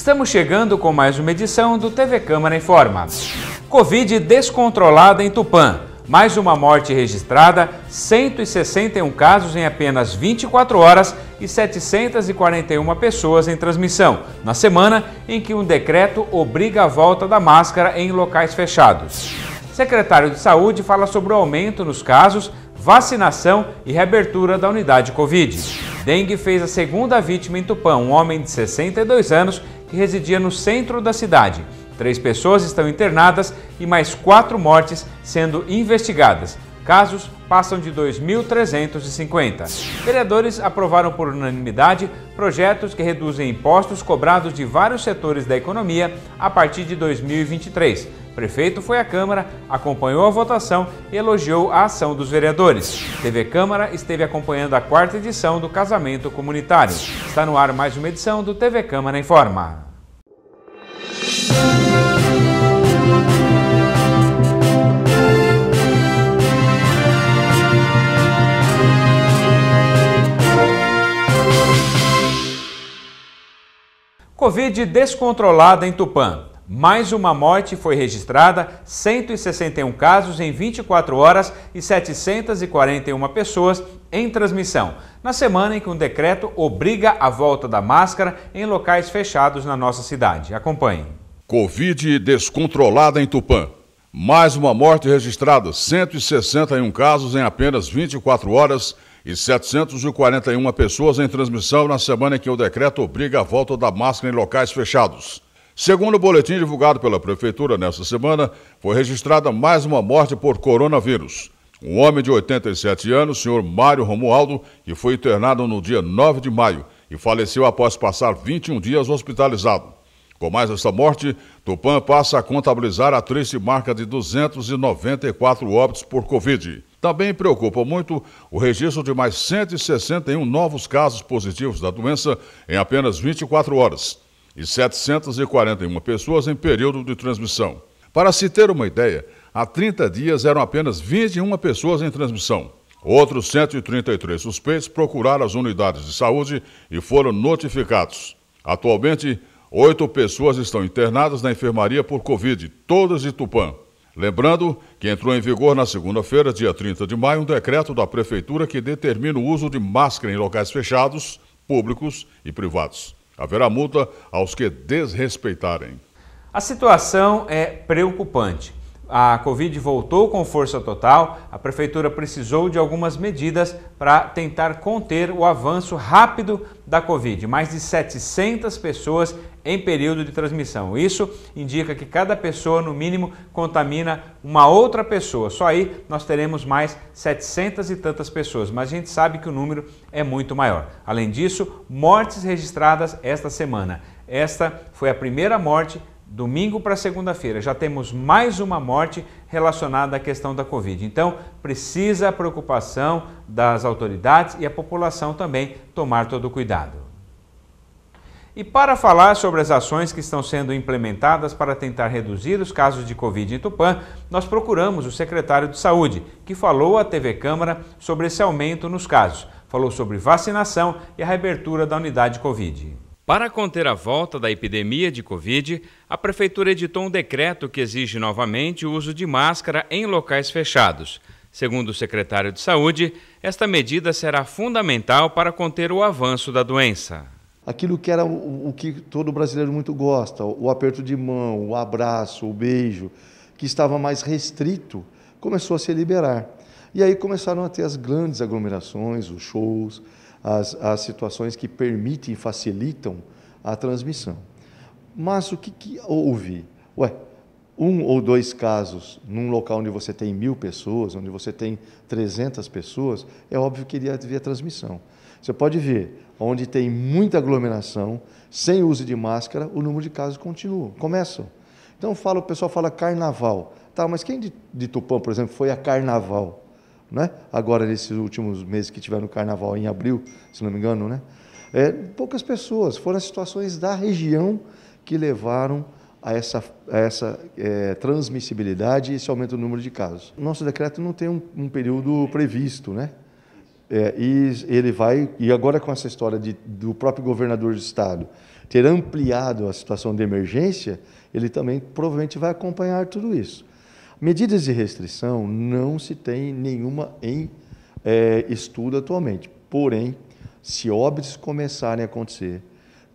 Estamos chegando com mais uma edição do TV Câmara Informa. Covid descontrolada em Tupã. Mais uma morte registrada, 161 casos em apenas 24 horas e 741 pessoas em transmissão, na semana em que um decreto obriga a volta da máscara em locais fechados. Secretário de Saúde fala sobre o aumento nos casos, vacinação e reabertura da unidade Covid. Dengue fez a segunda vítima em Tupã, um homem de 62 anos que residia no centro da cidade. Três pessoas estão internadas e mais quatro mortes sendo investigadas. Casos passam de 2.350. Vereadores aprovaram por unanimidade projetos que reduzem impostos cobrados de vários setores da economia a partir de 2023 prefeito foi à Câmara, acompanhou a votação e elogiou a ação dos vereadores. TV Câmara esteve acompanhando a quarta edição do Casamento Comunitário. Está no ar mais uma edição do TV Câmara Informa. Covid descontrolada em Tupã. Mais uma morte foi registrada, 161 casos em 24 horas e 741 pessoas em transmissão, na semana em que um decreto obriga a volta da máscara em locais fechados na nossa cidade. Acompanhe. Covid descontrolada em Tupã. Mais uma morte registrada, 161 casos em apenas 24 horas e 741 pessoas em transmissão na semana em que o decreto obriga a volta da máscara em locais fechados. Segundo o boletim divulgado pela Prefeitura nesta semana, foi registrada mais uma morte por coronavírus. Um homem de 87 anos, senhor Mário Romualdo, que foi internado no dia 9 de maio e faleceu após passar 21 dias hospitalizado. Com mais essa morte, Tupã passa a contabilizar a triste marca de 294 óbitos por Covid. Também preocupa muito o registro de mais 161 novos casos positivos da doença em apenas 24 horas e 741 pessoas em período de transmissão. Para se ter uma ideia, há 30 dias eram apenas 21 pessoas em transmissão. Outros 133 suspeitos procuraram as unidades de saúde e foram notificados. Atualmente, oito pessoas estão internadas na enfermaria por Covid, todas de Tupã. Lembrando que entrou em vigor na segunda-feira, dia 30 de maio, um decreto da Prefeitura que determina o uso de máscara em locais fechados, públicos e privados. Haverá multa aos que desrespeitarem. A situação é preocupante a Covid voltou com força total, a Prefeitura precisou de algumas medidas para tentar conter o avanço rápido da Covid. Mais de 700 pessoas em período de transmissão. Isso indica que cada pessoa, no mínimo, contamina uma outra pessoa. Só aí nós teremos mais 700 e tantas pessoas, mas a gente sabe que o número é muito maior. Além disso, mortes registradas esta semana. Esta foi a primeira morte domingo para segunda-feira, já temos mais uma morte relacionada à questão da Covid. Então, precisa a preocupação das autoridades e a população também tomar todo o cuidado. E para falar sobre as ações que estão sendo implementadas para tentar reduzir os casos de Covid em Tupã, nós procuramos o secretário de Saúde, que falou à TV Câmara sobre esse aumento nos casos. Falou sobre vacinação e a reabertura da unidade Covid. Para conter a volta da epidemia de Covid, a Prefeitura editou um decreto que exige novamente o uso de máscara em locais fechados. Segundo o secretário de Saúde, esta medida será fundamental para conter o avanço da doença. Aquilo que era o, que todo brasileiro muito gosta, o aperto de mão, o abraço, o beijo, que estava mais restrito, começou a se liberar. E aí começaram a ter as grandes aglomerações, os shows, as, as situações que permitem facilitam a transmissão. Mas o que, que houve? Ué, um ou dois casos num local onde você tem mil pessoas, onde você tem 300 pessoas, é óbvio que iria haver transmissão. Você pode ver, onde tem muita aglomeração, sem uso de máscara, o número de casos continua, começa. Então fala, o pessoal fala carnaval. Tá, mas quem de, de Tupã, por exemplo, foi a carnaval? né? agora nesses últimos meses que tiveram no carnaval, em abril, se não me engano, né? É, poucas pessoas, foram as situações da região que levaram a essa, a essa é, transmissibilidade e esse aumento do número de casos. Nosso decreto não tem um, um período previsto, né? É, e ele vai, e agora com essa história de, do próprio governador do estado ter ampliado a situação de emergência, ele também provavelmente vai acompanhar tudo isso. Medidas de restrição não se tem nenhuma em é, estudo atualmente. Porém, se óbitos começarem a acontecer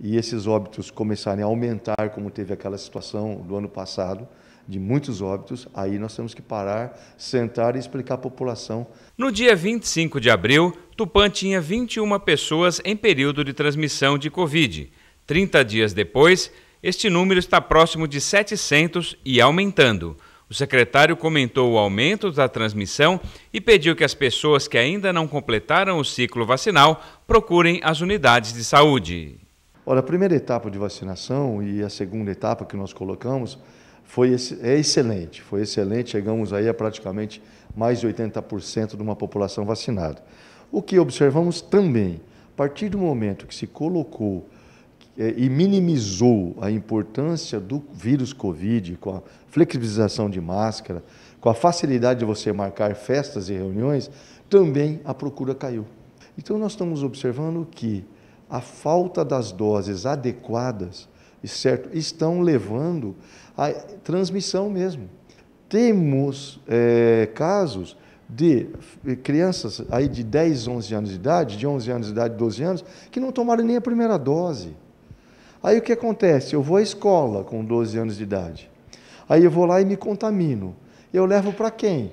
e esses óbitos começarem a aumentar, como teve aquela situação do ano passado, de muitos óbitos, aí nós temos que parar, sentar e explicar à população. No dia 25 de abril, Tupã tinha 21 pessoas em período de transmissão de Covid. 30 dias depois, este número está próximo de 700 e aumentando. O secretário comentou o aumento da transmissão e pediu que as pessoas que ainda não completaram o ciclo vacinal procurem as unidades de saúde. Olha, a primeira etapa de vacinação e a segunda etapa que nós colocamos foi é excelente, foi excelente, chegamos aí a praticamente mais de 80% de uma população vacinada. O que observamos também, a partir do momento que se colocou é, e minimizou a importância do vírus Covid, com a flexibilização de máscara, com a facilidade de você marcar festas e reuniões, também a procura caiu. Então, nós estamos observando que a falta das doses adequadas certo, estão levando à transmissão mesmo. Temos é, casos de crianças aí de 10, 11 anos de idade, de 11 anos de idade, 12 anos, que não tomaram nem a primeira dose. Aí o que acontece? Eu vou à escola com 12 anos de idade. Aí eu vou lá e me contamino. Eu levo para quem?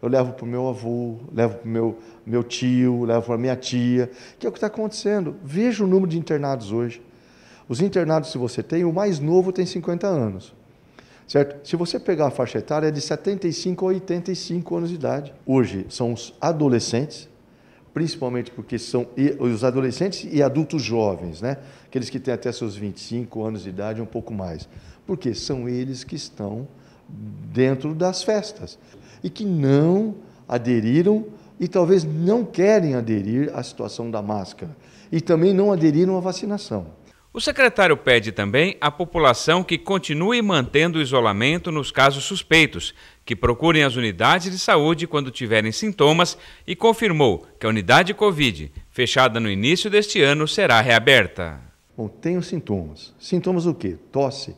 Eu levo para o meu avô, levo para o meu, meu tio, levo para a minha tia, que é o que está acontecendo. Veja o número de internados hoje. Os internados, se você tem, o mais novo tem 50 anos. Certo? Se você pegar a faixa etária, é de 75 a 85 anos de idade. Hoje são os adolescentes, principalmente porque são os adolescentes e adultos jovens, né? aqueles que têm até seus 25 anos de idade, um pouco mais. Porque são eles que estão dentro das festas e que não aderiram e talvez não querem aderir à situação da máscara e também não aderiram à vacinação. O secretário pede também à população que continue mantendo o isolamento nos casos suspeitos, que procurem as unidades de saúde quando tiverem sintomas e confirmou que a unidade Covid, fechada no início deste ano, será reaberta. Bom, tenho sintomas. Sintomas o quê? Tosse,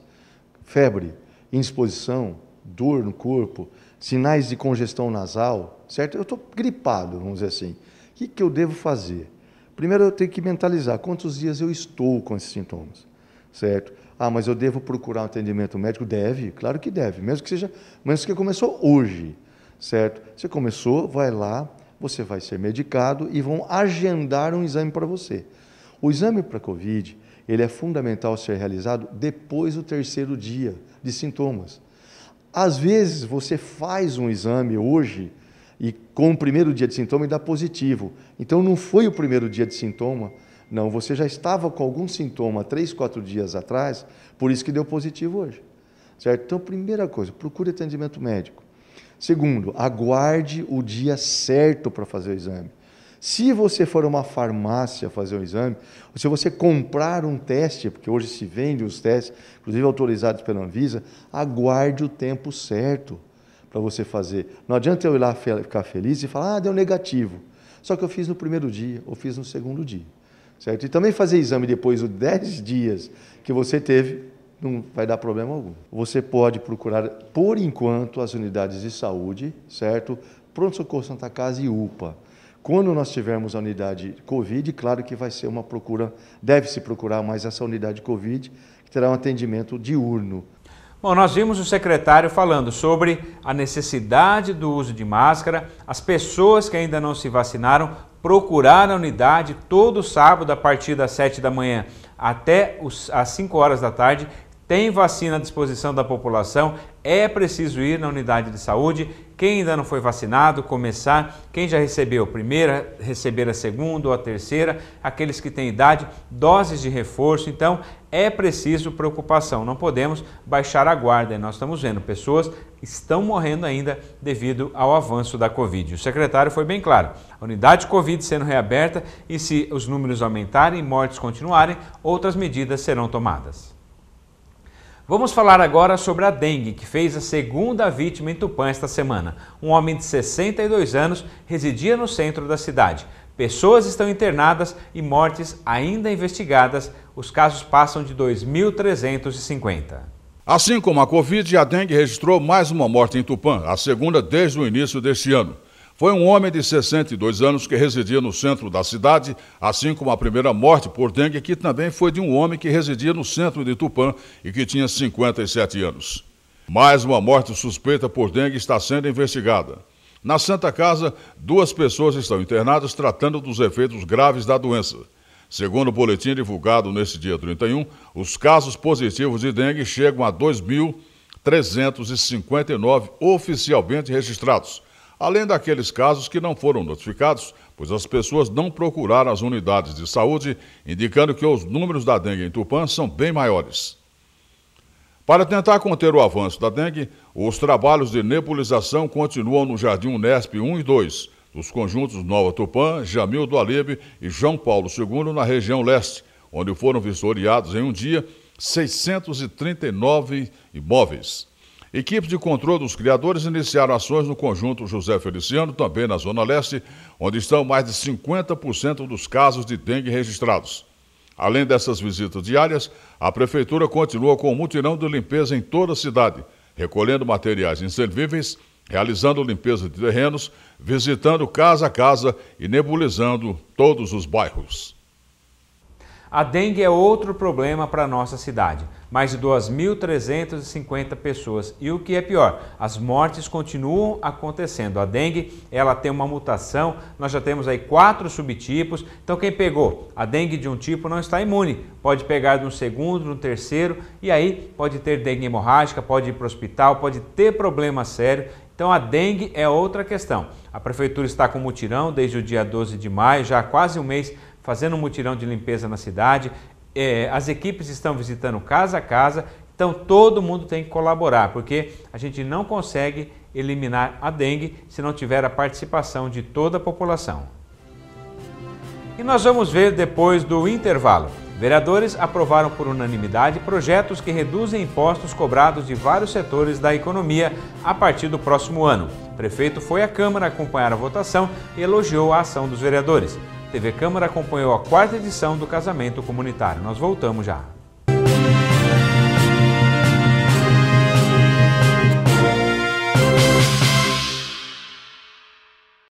febre, indisposição, dor no corpo, sinais de congestão nasal, certo? Eu estou gripado, vamos dizer assim. O que, que eu devo fazer? Primeiro eu tenho que mentalizar quantos dias eu estou com esses sintomas, certo? Ah, mas eu devo procurar um atendimento médico? Deve, claro que deve, mesmo que seja, mesmo que começou hoje, certo? Você começou, vai lá, você vai ser medicado e vão agendar um exame para você. O exame para COVID ele é fundamental ser realizado depois do terceiro dia de sintomas. Às vezes você faz um exame hoje e com o primeiro dia de sintoma e dá positivo. Então não foi o primeiro dia de sintoma, não, você já estava com algum sintoma três, quatro dias atrás, por isso que deu positivo hoje. Certo? Então, primeira coisa, procure atendimento médico. Segundo, aguarde o dia certo para fazer o exame. Se você for a uma farmácia fazer um exame, ou se você comprar um teste, porque hoje se vende os testes, inclusive autorizados pela Anvisa, aguarde o tempo certo para você fazer. Não adianta eu ir lá ficar feliz e falar, ah, deu negativo. Só que eu fiz no primeiro dia, ou fiz no segundo dia. Certo? E também fazer exame depois dos 10 dias que você teve, não vai dar problema algum. Você pode procurar, por enquanto, as unidades de saúde, certo? Pronto Socorro Santa Casa e UPA. Quando nós tivermos a unidade Covid, claro que vai ser uma procura, deve-se procurar mais essa unidade Covid, que terá um atendimento diurno. Bom, nós vimos o secretário falando sobre a necessidade do uso de máscara, as pessoas que ainda não se vacinaram procurar a unidade todo sábado a partir das 7 da manhã até as às 5 horas da tarde tem vacina à disposição da população, é preciso ir na unidade de saúde. Quem ainda não foi vacinado, começar. Quem já recebeu a primeira, receber a segunda ou a terceira. Aqueles que têm idade, doses de reforço. Então, é preciso preocupação. Não podemos baixar a guarda. E nós estamos vendo, pessoas estão morrendo ainda devido ao avanço da Covid. O secretário foi bem claro. A unidade Covid sendo reaberta e se os números aumentarem e mortes continuarem, outras medidas serão tomadas. Vamos falar agora sobre a dengue, que fez a segunda vítima em Tupã esta semana. Um homem de 62 anos residia no centro da cidade. Pessoas estão internadas e mortes ainda investigadas. Os casos passam de 2.350. Assim como a Covid, a dengue registrou mais uma morte em Tupã, a segunda desde o início deste ano. Foi um homem de 62 anos que residia no centro da cidade, assim como a primeira morte por dengue, que também foi de um homem que residia no centro de Tupã e que tinha 57 anos. Mais uma morte suspeita por dengue está sendo investigada. Na Santa Casa, duas pessoas estão internadas tratando dos efeitos graves da doença. Segundo o boletim divulgado neste dia 31, os casos positivos de dengue chegam a 2.359 oficialmente registrados além daqueles casos que não foram notificados, pois as pessoas não procuraram as unidades de saúde, indicando que os números da dengue em Tupã são bem maiores. Para tentar conter o avanço da dengue, os trabalhos de nebulização continuam no Jardim Unesp 1 e 2, dos conjuntos Nova Tupã, Jamil do Alebe e João Paulo II na região leste, onde foram vistoriados em um dia 639 imóveis. Equipes de controle dos criadores iniciaram ações no conjunto José Feliciano, também na Zona Leste, onde estão mais de 50% dos casos de dengue registrados. Além dessas visitas diárias, a Prefeitura continua com um mutirão de limpeza em toda a cidade, recolhendo materiais inservíveis, realizando limpeza de terrenos, visitando casa a casa e nebulizando todos os bairros. A dengue é outro problema para nossa cidade. Mais de 2.350 pessoas. E o que é pior, as mortes continuam acontecendo. A dengue, ela tem uma mutação, nós já temos aí quatro subtipos. Então quem pegou a dengue de um tipo não está imune. Pode pegar no segundo, no terceiro e aí pode ter dengue hemorrágica, pode ir para o hospital, pode ter problema sério. Então a dengue é outra questão. A prefeitura está com mutirão desde o dia 12 de maio, já há quase um mês fazendo um mutirão de limpeza na cidade. É, as equipes estão visitando casa a casa, então todo mundo tem que colaborar, porque a gente não consegue eliminar a dengue se não tiver a participação de toda a população. E nós vamos ver depois do intervalo. Vereadores aprovaram por unanimidade projetos que reduzem impostos cobrados de vários setores da economia a partir do próximo ano. O prefeito foi à Câmara acompanhar a votação e elogiou a ação dos vereadores. TV Câmara acompanhou a quarta edição do Casamento Comunitário. Nós voltamos já.